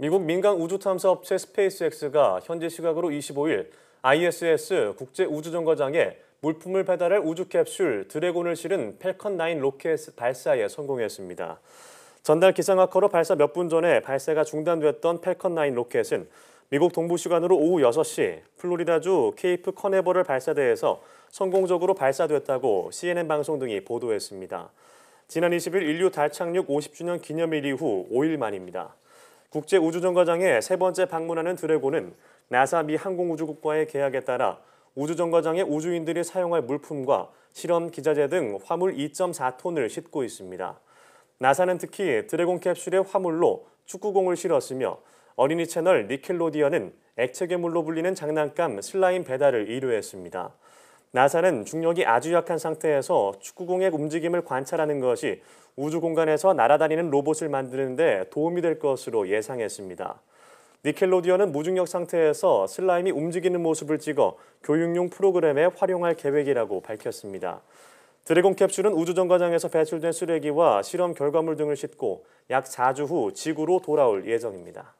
미국 민간 우주 탐사 업체 스페이스X가 현지 시각으로 25일 ISS 국제 우주정거장에 물품을 배달할 우주 캡슐 드래곤을 실은 펠컨 9 로켓 발사에 성공했습니다. 전달 기상 악커로 발사 몇 분 전에 발사가 중단됐던 펠컨 9 로켓은 미국 동부 시간으로 오후 6시 플로리다주 케이프 커네버럴 발사대에서 성공적으로 발사됐다고 CNN 방송 등이 보도했습니다. 지난 20일 인류 달 착륙 50주년 기념일 이후 5일 만입니다. 국제우주정거장에 세 번째 방문하는 드래곤은 나사 미 항공우주국과의 계약에 따라 우주정거장의 우주인들이 사용할 물품과 실험 기자재 등 화물 2.4톤을 싣고 있습니다. 나사는 특히 드래곤 캡슐의 화물로 축구공을 실었으며 어린이 채널 니켈로디언은 액체 괴물로 불리는 장난감 슬라임 배달을 이료했습니다. 나사는 중력이 아주 약한 상태에서 축구공의 움직임을 관찰하는 것이 우주 공간에서 날아다니는 로봇을 만드는데 도움이 될 것으로 예상했습니다. 니켈로디언은 무중력 상태에서 슬라임이 움직이는 모습을 찍어 교육용 프로그램에 활용할 계획이라고 밝혔습니다. 드래곤 캡슐은 우주정거장에서 배출된 쓰레기와 실험 결과물 등을 싣고 약 4주 후 지구로 돌아올 예정입니다.